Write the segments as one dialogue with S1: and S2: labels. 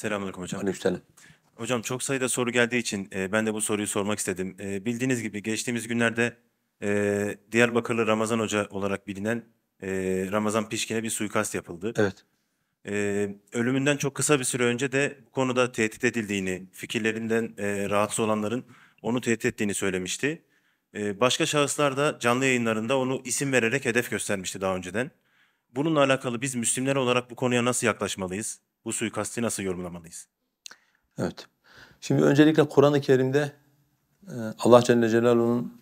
S1: Selamünaleyküm hocam. Aleykümselam. Hocam çok sayıda soru geldiği için e, ben de bu soruyu sormak istedim. E, bildiğiniz gibi geçtiğimiz günlerde e, Diyarbakırlı Ramazan Hoca olarak bilinen e, Ramazan Pişkin'e bir suikast yapıldı. Evet. E, ölümünden çok kısa bir süre önce de bu konuda tehdit edildiğini, fikirlerinden e, rahatsız olanların onu tehdit ettiğini söylemişti. E, başka şahıslar da canlı yayınlarında onu isim vererek hedef göstermişti daha önceden. Bununla alakalı biz Müslümanlar olarak bu konuya nasıl yaklaşmalıyız? Bu suikasti nasıl yorumlamalıyız? Evet. Şimdi öncelikle Kur'an-ı Kerim'de e, Allah Celle Celaluhu'nun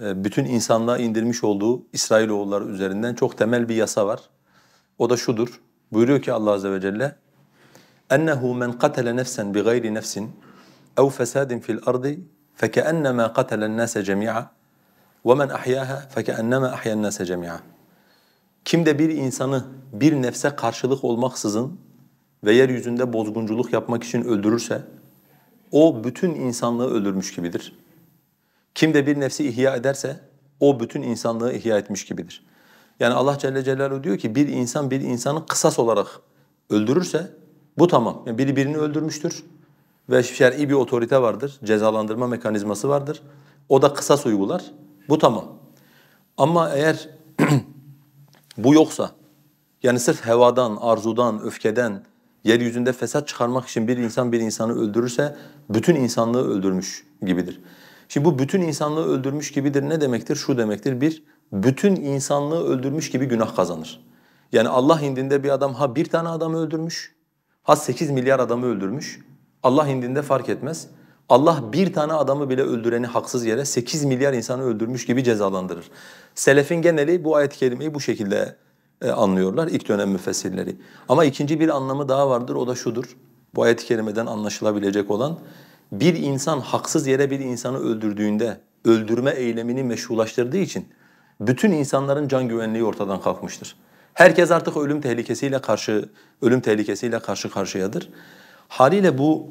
S1: e, bütün insanlığa indirmiş olduğu İsrailoğulları üzerinden çok temel bir yasa var. O da şudur. Buyuruyor ki Allah Azze ve Celle ennehu men katale nefsen bi gayri nefsin ev fesadin fil ardi fekennema katalen nase cemi'a ve men ahyaha fekennema ahyan nase cemi'a. Kim de bir insanı bir nefse karşılık olmaksızın ve yeryüzünde bozgunculuk yapmak için öldürürse o bütün insanlığı öldürmüş gibidir. Kim de bir nefsi ihya ederse o bütün insanlığı ihya etmiş gibidir. Yani Allah Celle Celaluhu diyor ki bir insan bir insanı kısas olarak öldürürse bu tamam. Yani biri birini öldürmüştür ve şer'i bir otorite vardır, cezalandırma mekanizması vardır. O da kısas uygular. Bu tamam. Ama eğer bu yoksa yani sırf hevadan, arzudan, öfkeden yeryüzünde fesat çıkarmak için bir insan bir insanı öldürürse bütün insanlığı öldürmüş gibidir. Şimdi bu bütün insanlığı öldürmüş gibidir ne demektir? Şu demektir. Bir, bütün insanlığı öldürmüş gibi günah kazanır. Yani Allah indinde bir adam ha bir tane adamı öldürmüş, ha 8 milyar adamı öldürmüş. Allah indinde fark etmez. Allah bir tane adamı bile öldüreni haksız yere 8 milyar insanı öldürmüş gibi cezalandırır. Selefin geneli bu ayet-i kerimeyi bu şekilde e, anlıyorlar ilk dönem müfessirleri. Ama ikinci bir anlamı daha vardır o da şudur. Bu ayet-i kerimeden anlaşılabilecek olan bir insan haksız yere bir insanı öldürdüğünde öldürme eylemini meşrulaştırdığı için bütün insanların can güvenliği ortadan kalkmıştır. Herkes artık ölüm tehlikesiyle karşı ölüm tehlikesiyle karşı karşıyadır. Haliyle bu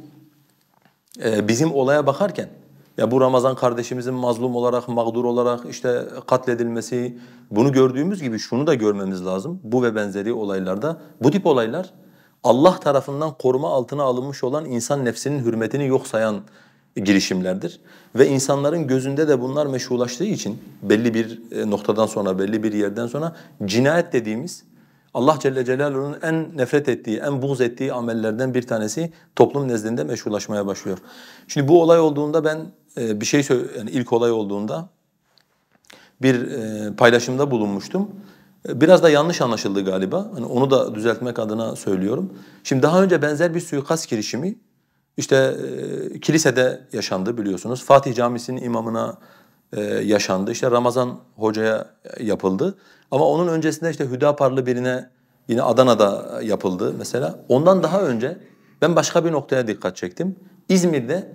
S1: e, bizim olaya bakarken ya bu Ramazan kardeşimizin mazlum olarak, mağdur olarak işte katledilmesi bunu gördüğümüz gibi şunu da görmemiz lazım. Bu ve benzeri olaylarda bu tip olaylar Allah tarafından koruma altına alınmış olan insan nefsinin hürmetini yok sayan girişimlerdir. Ve insanların gözünde de bunlar meşrulaştığı için belli bir e, noktadan sonra, belli bir yerden sonra cinayet dediğimiz Allah Celle Celaluhu'nun en nefret ettiği, en buğz ettiği amellerden bir tanesi toplum nezdinde meşrulaşmaya başlıyor. Şimdi bu olay olduğunda ben e, bir şey yani ilk olay olduğunda bir e, paylaşımda bulunmuştum. E, biraz da yanlış anlaşıldı galiba. Hani onu da düzeltmek adına söylüyorum. Şimdi daha önce benzer bir suikast girişimi işte e, kilisede yaşandı biliyorsunuz. Fatih Camisi'nin imamına e, yaşandı. İşte Ramazan hocaya yapıldı. Ama onun öncesinde işte Hüdapar'lı birine yine Adana'da yapıldı mesela. Ondan daha önce ben başka bir noktaya dikkat çektim. İzmir'de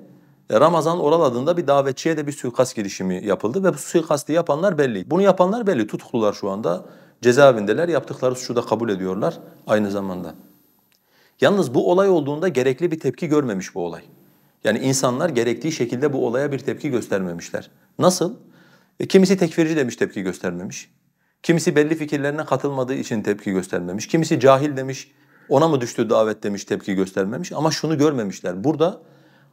S1: e, Ramazan Oral adında bir davetçiye de bir suikast girişimi yapıldı ve bu suikastı yapanlar belli. Bunu yapanlar belli. Tutuklular şu anda cezaevindeler. Yaptıkları suçu da kabul ediyorlar aynı zamanda. Yalnız bu olay olduğunda gerekli bir tepki görmemiş bu olay. Yani insanlar gerektiği şekilde bu olaya bir tepki göstermemişler. Nasıl? E, kimisi tekfirci demiş tepki göstermemiş. Kimisi belli fikirlerine katılmadığı için tepki göstermemiş. Kimisi cahil demiş, ona mı düştü davet demiş, tepki göstermemiş. Ama şunu görmemişler. Burada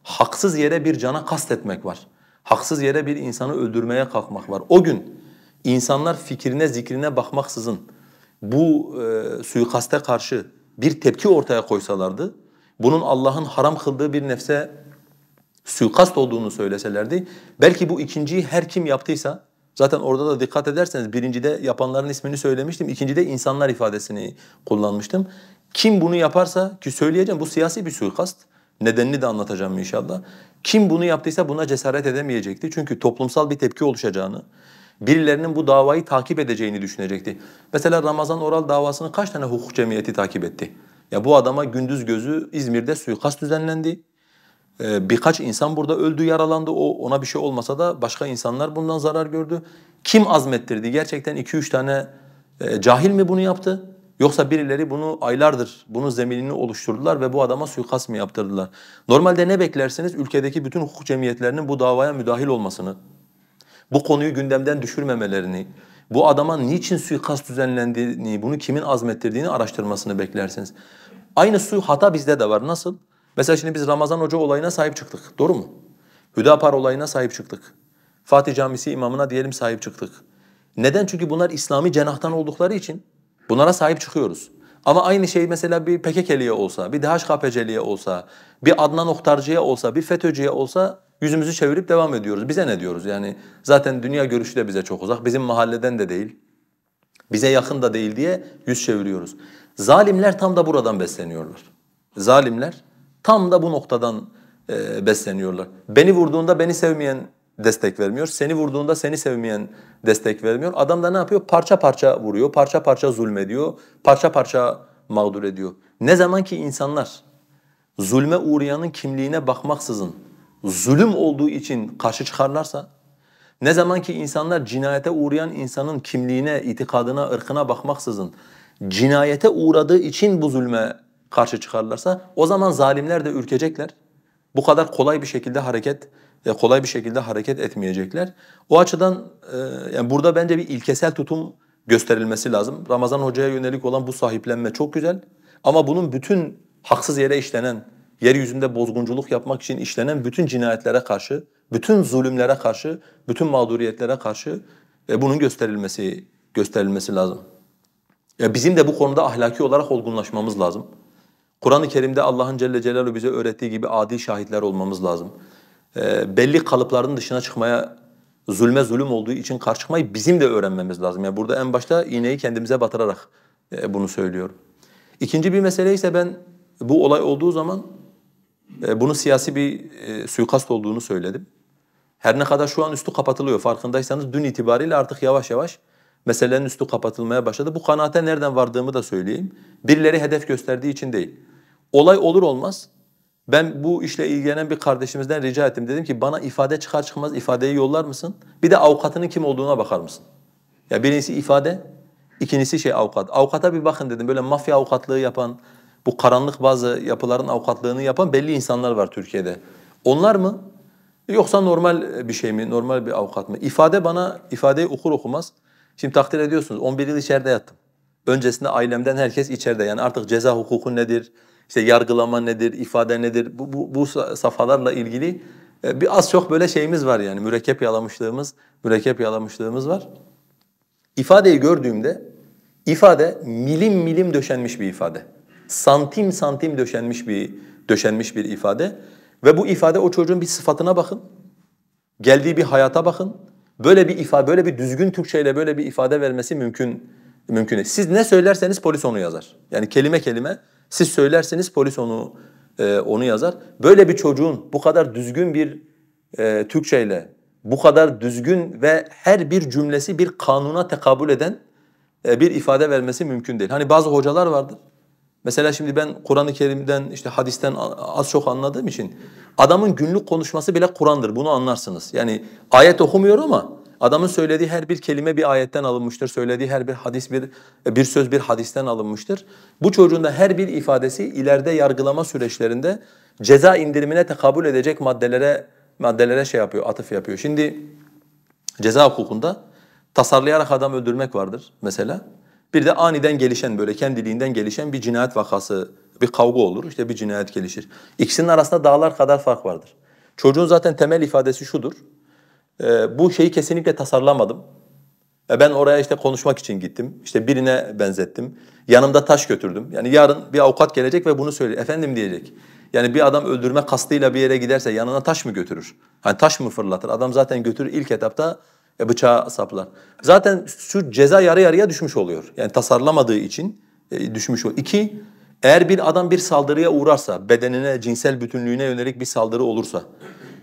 S1: haksız yere bir cana kastetmek var. Haksız yere bir insanı öldürmeye kalkmak var. O gün insanlar fikrine, zikrine bakmaksızın bu e, suikaste karşı bir tepki ortaya koysalardı, bunun Allah'ın haram kıldığı bir nefse suikast olduğunu söyleselerdi, belki bu ikinciyi her kim yaptıysa Zaten orada da dikkat ederseniz birincide yapanların ismini söylemiştim. ikincide insanlar ifadesini kullanmıştım. Kim bunu yaparsa ki söyleyeceğim bu siyasi bir suikast. Nedenini de anlatacağım inşallah. Kim bunu yaptıysa buna cesaret edemeyecekti. Çünkü toplumsal bir tepki oluşacağını, birilerinin bu davayı takip edeceğini düşünecekti. Mesela Ramazan Oral davasını kaç tane hukuk cemiyeti takip etti? Ya bu adama gündüz gözü İzmir'de suikast düzenlendi. Ee, birkaç insan burada öldü, yaralandı. O ona bir şey olmasa da başka insanlar bundan zarar gördü. Kim azmettirdi? Gerçekten 2-3 tane e, cahil mi bunu yaptı? Yoksa birileri bunu aylardır bunun zeminini oluşturdular ve bu adama suikast mı yaptırdılar? Normalde ne beklersiniz? Ülkedeki bütün hukuk cemiyetlerinin bu davaya müdahil olmasını, bu konuyu gündemden düşürmemelerini, bu adama niçin suikast düzenlendiğini, bunu kimin azmettirdiğini araştırmasını beklersiniz. Aynı su hata bizde de var. Nasıl? Mesela şimdi biz Ramazan Hoca olayına sahip çıktık. Doğru mu? Hüdapar olayına sahip çıktık. Fatih Camisi imamına diyelim sahip çıktık. Neden? Çünkü bunlar İslami cenahtan oldukları için bunlara sahip çıkıyoruz. Ama aynı şey mesela bir PKK'liye olsa, bir DHKPC'liye olsa, bir Adnan Oktarcı'ya olsa, bir FETÖ'cüye olsa yüzümüzü çevirip devam ediyoruz. Bize ne diyoruz? Yani zaten dünya görüşü de bize çok uzak. Bizim mahalleden de değil. Bize yakın da değil diye yüz çeviriyoruz. Zalimler tam da buradan besleniyorlar. Zalimler Tam da bu noktadan e, besleniyorlar. Beni vurduğunda beni sevmeyen destek vermiyor. Seni vurduğunda seni sevmeyen destek vermiyor. Adam da ne yapıyor? Parça parça vuruyor, parça parça zulmediyor, parça parça mağdur ediyor. Ne zaman ki insanlar zulme uğrayanın kimliğine bakmaksızın zulüm olduğu için karşı çıkarlarsa, ne zaman ki insanlar cinayete uğrayan insanın kimliğine, itikadına, ırkına bakmaksızın cinayete uğradığı için bu zulme karşı çıkarlarsa o zaman zalimler de ürkecekler. Bu kadar kolay bir şekilde hareket e, kolay bir şekilde hareket etmeyecekler. O açıdan e, yani burada bence bir ilkesel tutum gösterilmesi lazım. Ramazan Hoca'ya yönelik olan bu sahiplenme çok güzel. Ama bunun bütün haksız yere işlenen, yeryüzünde bozgunculuk yapmak için işlenen bütün cinayetlere karşı, bütün zulümlere karşı, bütün mağduriyetlere karşı e, bunun gösterilmesi gösterilmesi lazım. Ya bizim de bu konuda ahlaki olarak olgunlaşmamız lazım. Kur'an-ı Kerim'de Allah'ın Celle Celaluhu bize öğrettiği gibi adil şahitler olmamız lazım. E, belli kalıpların dışına çıkmaya zulme zulüm olduğu için karşı çıkmayı bizim de öğrenmemiz lazım. Yani burada en başta iğneyi kendimize batırarak e, bunu söylüyorum. İkinci bir mesele ise ben bu olay olduğu zaman e, bunu siyasi bir e, suikast olduğunu söyledim. Her ne kadar şu an üstü kapatılıyor farkındaysanız dün itibariyle artık yavaş yavaş meselenin üstü kapatılmaya başladı. Bu kanaate nereden vardığımı da söyleyeyim. Birileri hedef gösterdiği için değil. Olay olur olmaz ben bu işle ilgilenen bir kardeşimizden rica ettim. Dedim ki bana ifade çıkar çıkmaz ifadeyi yollar mısın? Bir de avukatının kim olduğuna bakar mısın? Ya birincisi ifade, ikincisi şey avukat. Avukata bir bakın dedim. Böyle mafya avukatlığı yapan, bu karanlık bazı yapıların avukatlığını yapan belli insanlar var Türkiye'de. Onlar mı? Yoksa normal bir şey mi? Normal bir avukat mı? İfade bana, ifadeyi okur okumaz. Şimdi takdir ediyorsunuz 11 yıl içeride yattım. Öncesinde ailemden herkes içeride. Yani artık ceza hukuku nedir? işte yargılama nedir, ifade nedir bu, bu, bu safhalarla ilgili e, bir az çok böyle şeyimiz var yani mürekkep yalamışlığımız, mürekkep yalamışlığımız var. İfadeyi gördüğümde ifade milim milim döşenmiş bir ifade. Santim santim döşenmiş bir döşenmiş bir ifade ve bu ifade o çocuğun bir sıfatına bakın. Geldiği bir hayata bakın. Böyle bir ifade, böyle bir düzgün Türkçeyle böyle bir ifade vermesi mümkün mümkün. Siz ne söylerseniz polis onu yazar. Yani kelime kelime siz söylerseniz polis onu e, onu yazar. Böyle bir çocuğun bu kadar düzgün bir e, Türkçeyle, bu kadar düzgün ve her bir cümlesi bir kanuna tekabül eden e, bir ifade vermesi mümkün değil. Hani bazı hocalar vardır. Mesela şimdi ben Kur'an-ı Kerim'den işte hadisten az çok anladığım için adamın günlük konuşması bile Kur'an'dır. Bunu anlarsınız. Yani ayet okumuyor ama Adamın söylediği her bir kelime bir ayetten alınmıştır. Söylediği her bir hadis bir bir söz bir hadisten alınmıştır. Bu çocuğun da her bir ifadesi ileride yargılama süreçlerinde ceza indirimine tekabül edecek maddelere maddelere şey yapıyor, atıf yapıyor. Şimdi ceza hukukunda tasarlayarak adam öldürmek vardır mesela. Bir de aniden gelişen böyle kendiliğinden gelişen bir cinayet vakası, bir kavga olur. işte bir cinayet gelişir. İkisinin arasında dağlar kadar fark vardır. Çocuğun zaten temel ifadesi şudur e, bu şeyi kesinlikle tasarlamadım. E, ben oraya işte konuşmak için gittim. İşte birine benzettim. Yanımda taş götürdüm. Yani yarın bir avukat gelecek ve bunu söyleyecek. Efendim diyecek. Yani bir adam öldürme kastıyla bir yere giderse yanına taş mı götürür? Hani taş mı fırlatır? Adam zaten götürür ilk etapta e, bıçağa saplar. Zaten şu ceza yarı yarıya düşmüş oluyor. Yani tasarlamadığı için e, düşmüş oluyor. İki, eğer bir adam bir saldırıya uğrarsa, bedenine, cinsel bütünlüğüne yönelik bir saldırı olursa,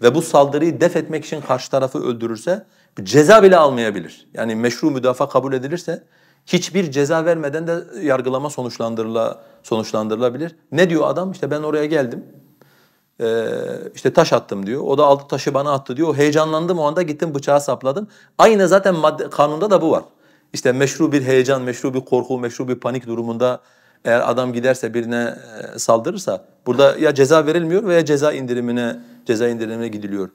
S1: ve bu saldırıyı def etmek için karşı tarafı öldürürse ceza bile almayabilir. Yani meşru müdafaa kabul edilirse hiçbir ceza vermeden de yargılama sonuçlandırıla, sonuçlandırılabilir. Ne diyor adam? İşte ben oraya geldim. Ee, işte taş attım diyor. O da aldı taşı bana attı diyor. O heyecanlandım o anda gittim bıçağı sapladım. Aynı zaten madde, kanunda da bu var. İşte meşru bir heyecan, meşru bir korku, meşru bir panik durumunda eğer adam giderse birine e, saldırırsa burada ya ceza verilmiyor veya ceza indirimine ceza indirimine gidiliyor.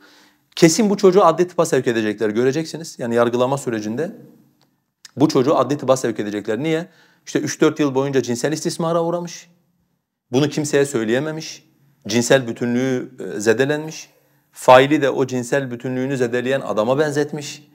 S1: Kesin bu çocuğu adli tıpa sevk edecekler göreceksiniz. Yani yargılama sürecinde bu çocuğu adli tıpa sevk edecekler. Niye? İşte 3-4 yıl boyunca cinsel istismara uğramış. Bunu kimseye söyleyememiş. Cinsel bütünlüğü e, zedelenmiş. Faili de o cinsel bütünlüğünü zedeleyen adama benzetmiş.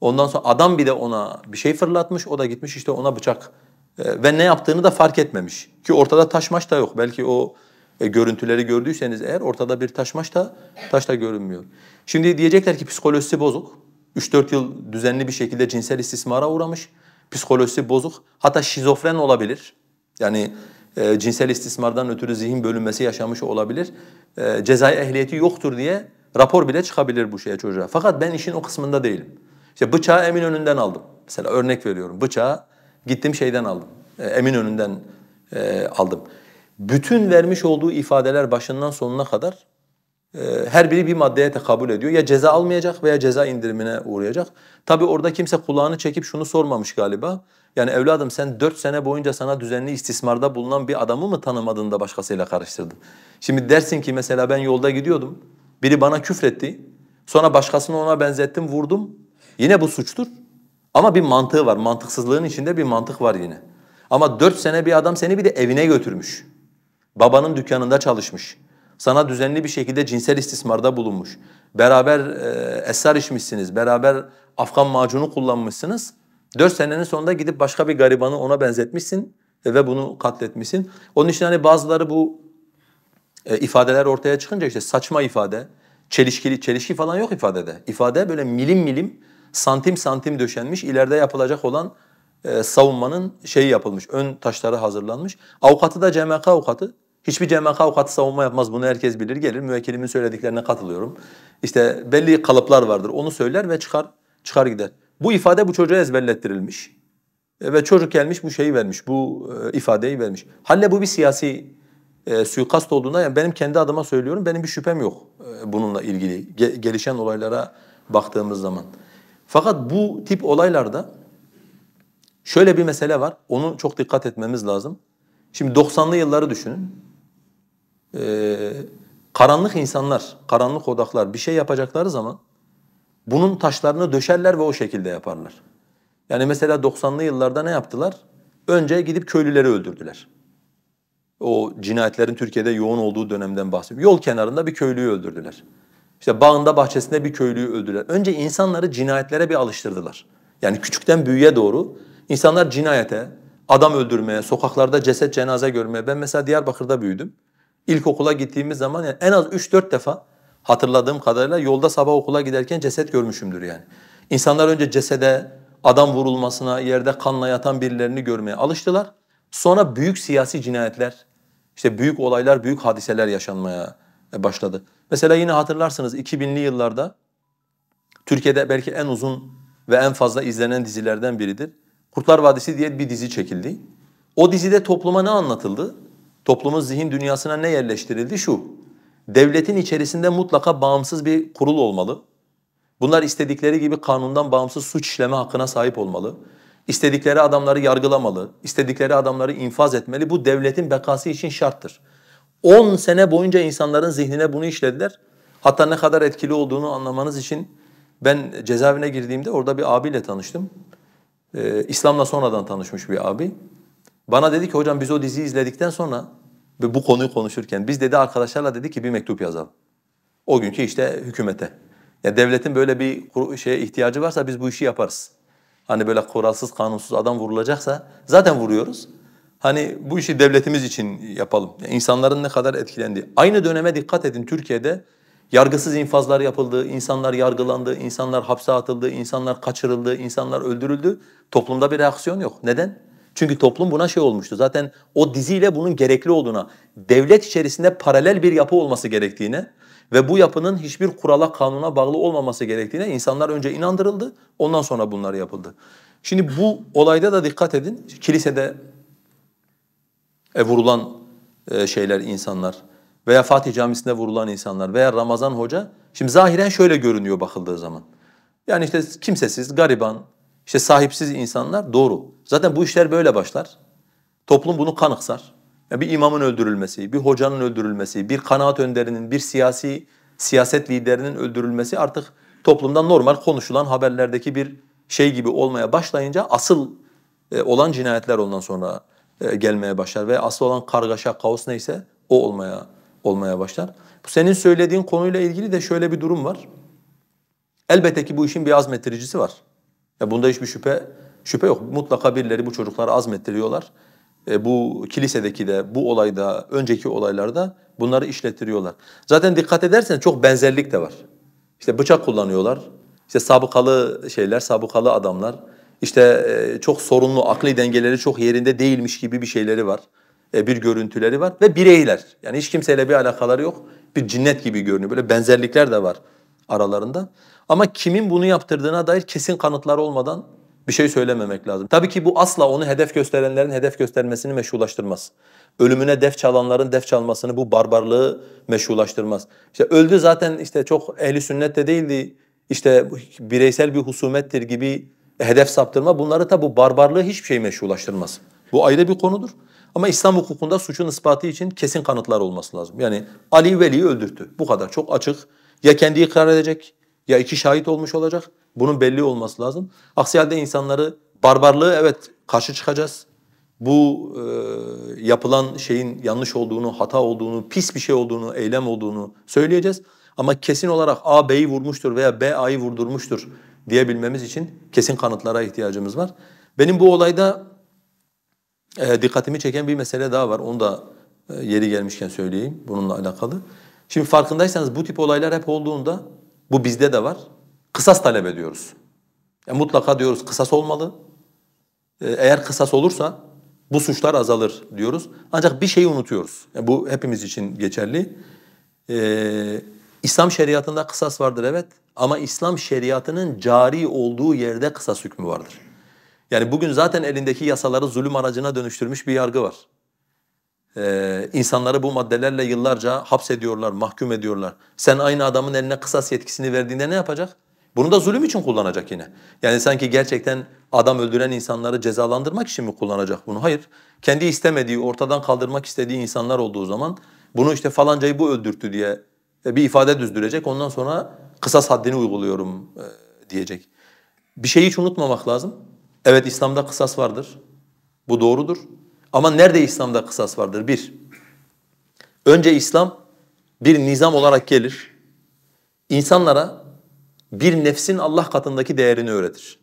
S1: Ondan sonra adam bir de ona bir şey fırlatmış. O da gitmiş işte ona bıçak e, ve ne yaptığını da fark etmemiş. Ki ortada taşmaş da yok. Belki o e, görüntüleri gördüyseniz eğer ortada bir taşmaş da taş da görünmüyor. Şimdi diyecekler ki psikolojisi bozuk. 3-4 yıl düzenli bir şekilde cinsel istismara uğramış. Psikolojisi bozuk. Hatta şizofren olabilir. Yani e, cinsel istismardan ötürü zihin bölünmesi yaşamış olabilir. E, cezai ehliyeti yoktur diye rapor bile çıkabilir bu şeye çocuğa. Fakat ben işin o kısmında değilim. İşte bıçağı emin önünden aldım. Mesela örnek veriyorum. Bıçağı Gittim şeyden aldım. E, Emin önünden e, aldım. Bütün vermiş olduğu ifadeler başından sonuna kadar e, her biri bir maddeye tekabül ediyor. Ya ceza almayacak veya ceza indirimine uğrayacak. Tabi orada kimse kulağını çekip şunu sormamış galiba. Yani evladım sen 4 sene boyunca sana düzenli istismarda bulunan bir adamı mı tanımadın da başkasıyla karıştırdın? Şimdi dersin ki mesela ben yolda gidiyordum. Biri bana küfretti. Sonra başkasını ona benzettim, vurdum. Yine bu suçtur. Ama bir mantığı var. Mantıksızlığın içinde bir mantık var yine. Ama dört sene bir adam seni bir de evine götürmüş. Babanın dükkanında çalışmış. Sana düzenli bir şekilde cinsel istismarda bulunmuş. Beraber e, esrar içmişsiniz, beraber Afgan macunu kullanmışsınız. Dört senenin sonunda gidip başka bir garibanı ona benzetmişsin ve bunu katletmişsin. Onun için hani bazıları bu e, ifadeler ortaya çıkınca işte saçma ifade, çelişkili çelişki falan yok ifadede. İfade böyle milim milim santim santim döşenmiş. İleride yapılacak olan e, savunmanın şeyi yapılmış. Ön taşları hazırlanmış. Avukatı da CMK avukatı. Hiçbir CMK avukatı savunma yapmaz. Bunu herkes bilir. Gelir müvekkilimin söylediklerine katılıyorum. İşte belli kalıplar vardır. Onu söyler ve çıkar çıkar gider. Bu ifade bu çocuğa ezberlettirilmiş. E, ve çocuk gelmiş bu şeyi vermiş. Bu e, ifadeyi vermiş. Halle bu bir siyasi e, suikast olduğuna yani benim kendi adıma söylüyorum. Benim bir şüphem yok e, bununla ilgili. Ge- gelişen olaylara baktığımız zaman. Fakat bu tip olaylarda şöyle bir mesele var. Onu çok dikkat etmemiz lazım. Şimdi 90'lı yılları düşünün. Ee, karanlık insanlar, karanlık odaklar bir şey yapacakları zaman bunun taşlarını döşerler ve o şekilde yaparlar. Yani mesela 90'lı yıllarda ne yaptılar? Önce gidip köylüleri öldürdüler. O cinayetlerin Türkiye'de yoğun olduğu dönemden bahsediyorum. Yol kenarında bir köylüyü öldürdüler. İşte bağında bahçesinde bir köylüyü öldüren. Önce insanları cinayetlere bir alıştırdılar. Yani küçükten büyüğe doğru insanlar cinayete, adam öldürmeye, sokaklarda ceset cenaze görmeye. Ben mesela Diyarbakır'da büyüdüm. İlkokula gittiğimiz zaman yani en az 3-4 defa hatırladığım kadarıyla yolda sabah okula giderken ceset görmüşümdür yani. İnsanlar önce cesede, adam vurulmasına, yerde kanla yatan birilerini görmeye alıştılar. Sonra büyük siyasi cinayetler, işte büyük olaylar, büyük hadiseler yaşanmaya başladı. Mesela yine hatırlarsınız 2000'li yıllarda Türkiye'de belki en uzun ve en fazla izlenen dizilerden biridir. Kurtlar Vadisi diye bir dizi çekildi. O dizide topluma ne anlatıldı? Toplumun zihin dünyasına ne yerleştirildi? Şu, devletin içerisinde mutlaka bağımsız bir kurul olmalı. Bunlar istedikleri gibi kanundan bağımsız suç işleme hakkına sahip olmalı. İstedikleri adamları yargılamalı, istedikleri adamları infaz etmeli. Bu devletin bekası için şarttır. 10 sene boyunca insanların zihnine bunu işlediler. Hatta ne kadar etkili olduğunu anlamanız için ben cezaevine girdiğimde orada bir abiyle tanıştım. Ee, İslam'la sonradan tanışmış bir abi. Bana dedi ki hocam biz o diziyi izledikten sonra ve bu konuyu konuşurken biz dedi arkadaşlarla dedi ki bir mektup yazalım. O günkü işte hükümete. Ya devletin böyle bir şeye ihtiyacı varsa biz bu işi yaparız. Hani böyle kuralsız, kanunsuz adam vurulacaksa zaten vuruyoruz. Hani bu işi devletimiz için yapalım. İnsanların ne kadar etkilendiği. Aynı döneme dikkat edin Türkiye'de yargısız infazlar yapıldı, insanlar yargılandı, insanlar hapse atıldı, insanlar kaçırıldı, insanlar öldürüldü. Toplumda bir reaksiyon yok. Neden? Çünkü toplum buna şey olmuştu. Zaten o diziyle bunun gerekli olduğuna, devlet içerisinde paralel bir yapı olması gerektiğine ve bu yapının hiçbir kurala, kanuna bağlı olmaması gerektiğine insanlar önce inandırıldı, ondan sonra bunlar yapıldı. Şimdi bu olayda da dikkat edin. Kilisede e, vurulan e, şeyler insanlar veya Fatih Camisi'nde vurulan insanlar veya Ramazan Hoca şimdi zahiren şöyle görünüyor bakıldığı zaman. Yani işte kimsesiz, gariban, işte sahipsiz insanlar doğru. Zaten bu işler böyle başlar. Toplum bunu kanıksar. Yani bir imamın öldürülmesi, bir hocanın öldürülmesi, bir kanaat önderinin, bir siyasi siyaset liderinin öldürülmesi artık toplumdan normal konuşulan haberlerdeki bir şey gibi olmaya başlayınca asıl e, olan cinayetler ondan sonra e, gelmeye başlar ve asıl olan kargaşa, kaos neyse o olmaya olmaya başlar. Bu senin söylediğin konuyla ilgili de şöyle bir durum var. Elbette ki bu işin bir azmettiricisi var. Ya bunda hiçbir şüphe şüphe yok. Mutlaka birileri bu çocuklara azmettiriyorlar. E, bu kilisedeki de, bu olayda, önceki olaylarda bunları işlettiriyorlar. Zaten dikkat edersen çok benzerlik de var. İşte bıçak kullanıyorlar. İşte sabıkalı şeyler, sabıkalı adamlar işte e, çok sorunlu, akli dengeleri çok yerinde değilmiş gibi bir şeyleri var. E, bir görüntüleri var ve bireyler. Yani hiç kimseyle bir alakaları yok. Bir cinnet gibi görünüyor. Böyle benzerlikler de var aralarında. Ama kimin bunu yaptırdığına dair kesin kanıtlar olmadan bir şey söylememek lazım. Tabii ki bu asla onu hedef gösterenlerin hedef göstermesini meşrulaştırmaz. Ölümüne def çalanların def çalmasını bu barbarlığı meşrulaştırmaz. İşte öldü zaten işte çok ehli sünnette değildi. İşte bireysel bir husumettir gibi hedef saptırma bunları tabi bu barbarlığı hiçbir şey meşrulaştırmaz. Bu ayrı bir konudur. Ama İslam hukukunda suçun ispatı için kesin kanıtlar olması lazım. Yani Ali Veli'yi öldürttü. Bu kadar çok açık. Ya kendi karar edecek ya iki şahit olmuş olacak. Bunun belli olması lazım. Aksi halde insanları barbarlığı evet karşı çıkacağız. Bu e, yapılan şeyin yanlış olduğunu, hata olduğunu, pis bir şey olduğunu, eylem olduğunu söyleyeceğiz. Ama kesin olarak A B'yi vurmuştur veya B A'yı vurdurmuştur diyebilmemiz için kesin kanıtlara ihtiyacımız var. Benim bu olayda e, dikkatimi çeken bir mesele daha var. Onu da e, yeri gelmişken söyleyeyim bununla alakalı. Şimdi farkındaysanız bu tip olaylar hep olduğunda bu bizde de var. Kısas talep ediyoruz. E, mutlaka diyoruz kısas olmalı. E, eğer kısas olursa bu suçlar azalır diyoruz. Ancak bir şeyi unutuyoruz. Yani bu hepimiz için geçerli. Ee, İslam şeriatında kısas vardır evet. Ama İslam şeriatının cari olduğu yerde kısas hükmü vardır. Yani bugün zaten elindeki yasaları zulüm aracına dönüştürmüş bir yargı var. Ee, insanları bu maddelerle yıllarca hapsediyorlar, mahkum ediyorlar. Sen aynı adamın eline kısas yetkisini verdiğinde ne yapacak? Bunu da zulüm için kullanacak yine. Yani sanki gerçekten adam öldüren insanları cezalandırmak için mi kullanacak bunu? Hayır. Kendi istemediği, ortadan kaldırmak istediği insanlar olduğu zaman bunu işte falancayı bu öldürttü diye bir ifade düzdürecek. Ondan sonra kısas haddini uyguluyorum e, diyecek. Bir şeyi hiç unutmamak lazım. Evet İslam'da kısas vardır. Bu doğrudur. Ama nerede İslam'da kısas vardır? Bir, önce İslam bir nizam olarak gelir. İnsanlara bir nefsin Allah katındaki değerini öğretir.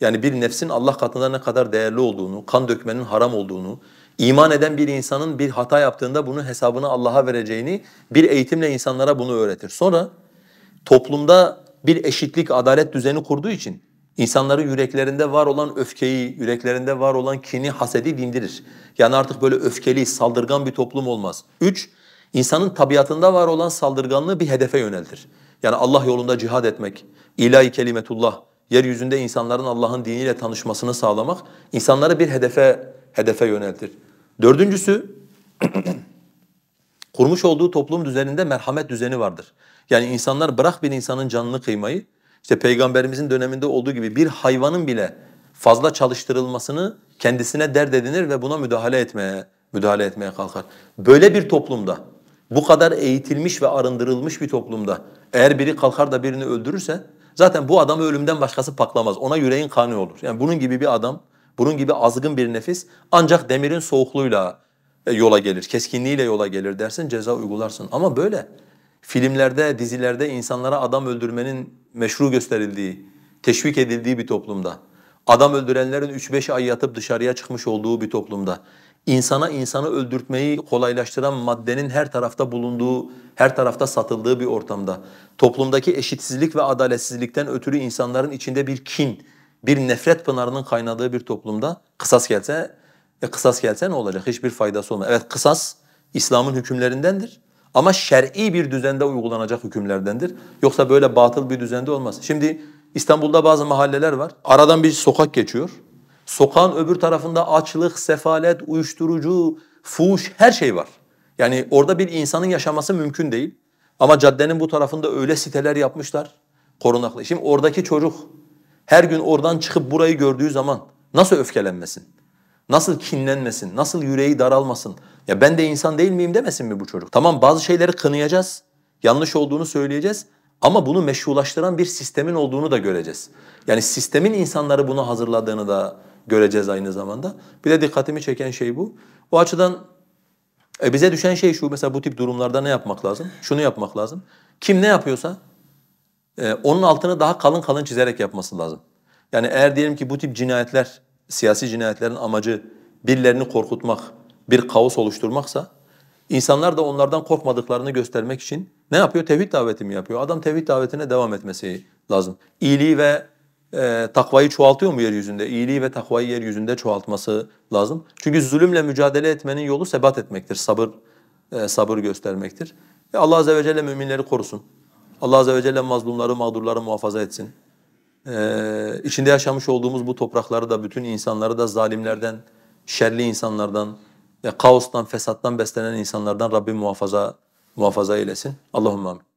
S1: Yani bir nefsin Allah katında ne kadar değerli olduğunu, kan dökmenin haram olduğunu, iman eden bir insanın bir hata yaptığında bunun hesabını Allah'a vereceğini bir eğitimle insanlara bunu öğretir. Sonra toplumda bir eşitlik, adalet düzeni kurduğu için insanların yüreklerinde var olan öfkeyi, yüreklerinde var olan kini, hasedi dindirir. Yani artık böyle öfkeli, saldırgan bir toplum olmaz. Üç, insanın tabiatında var olan saldırganlığı bir hedefe yöneltir. Yani Allah yolunda cihad etmek, ilahi kelimetullah, yeryüzünde insanların Allah'ın diniyle tanışmasını sağlamak, insanları bir hedefe hedefe yöneltir. Dördüncüsü, kurmuş olduğu toplum düzeninde merhamet düzeni vardır. Yani insanlar bırak bir insanın canını kıymayı, işte peygamberimizin döneminde olduğu gibi bir hayvanın bile fazla çalıştırılmasını kendisine dert edinir ve buna müdahale etmeye müdahale etmeye kalkar. Böyle bir toplumda, bu kadar eğitilmiş ve arındırılmış bir toplumda eğer biri kalkar da birini öldürürse zaten bu adamı ölümden başkası paklamaz. Ona yüreğin kanı olur. Yani bunun gibi bir adam, bunun gibi azgın bir nefis ancak demirin soğukluğuyla e, yola gelir, keskinliğiyle yola gelir dersin, ceza uygularsın. Ama böyle filmlerde, dizilerde insanlara adam öldürmenin meşru gösterildiği, teşvik edildiği bir toplumda, adam öldürenlerin 3-5 ay yatıp dışarıya çıkmış olduğu bir toplumda, insana insanı öldürtmeyi kolaylaştıran maddenin her tarafta bulunduğu, her tarafta satıldığı bir ortamda, toplumdaki eşitsizlik ve adaletsizlikten ötürü insanların içinde bir kin, bir nefret pınarının kaynadığı bir toplumda kısas gelse, e kısas gelse ne olacak? Hiçbir faydası olmaz. Evet kısas İslam'ın hükümlerindendir. Ama şer'i bir düzende uygulanacak hükümlerdendir. Yoksa böyle batıl bir düzende olmaz. Şimdi İstanbul'da bazı mahalleler var. Aradan bir sokak geçiyor. Sokağın öbür tarafında açlık, sefalet, uyuşturucu, fuş her şey var. Yani orada bir insanın yaşaması mümkün değil. Ama caddenin bu tarafında öyle siteler yapmışlar korunaklı. Şimdi oradaki çocuk her gün oradan çıkıp burayı gördüğü zaman nasıl öfkelenmesin? Nasıl kinlenmesin, nasıl yüreği daralmasın? Ya ben de insan değil miyim demesin mi bu çocuk? Tamam bazı şeyleri kınayacağız, yanlış olduğunu söyleyeceğiz ama bunu meşrulaştıran bir sistemin olduğunu da göreceğiz. Yani sistemin insanları bunu hazırladığını da göreceğiz aynı zamanda. Bir de dikkatimi çeken şey bu. Bu açıdan e bize düşen şey şu mesela bu tip durumlarda ne yapmak lazım? Şunu yapmak lazım. Kim ne yapıyorsa e, onun altını daha kalın kalın çizerek yapması lazım. Yani eğer diyelim ki bu tip cinayetler siyasi cinayetlerin amacı birilerini korkutmak, bir kaos oluşturmaksa insanlar da onlardan korkmadıklarını göstermek için ne yapıyor? Tevhid daveti mi yapıyor? Adam tevhid davetine devam etmesi lazım. İyiliği ve e, takvayı çoğaltıyor mu yeryüzünde? İyiliği ve takvayı yeryüzünde çoğaltması lazım. Çünkü zulümle mücadele etmenin yolu sebat etmektir, sabır e, sabır göstermektir. Ve Allah Azze ve Celle müminleri korusun. Allah Azze ve Celle mazlumları, mağdurları muhafaza etsin e, içinde yaşamış olduğumuz bu toprakları da bütün insanları da zalimlerden, şerli insanlardan, ya kaostan, fesattan beslenen insanlardan Rabbim muhafaza muhafaza eylesin. Allahümme amin.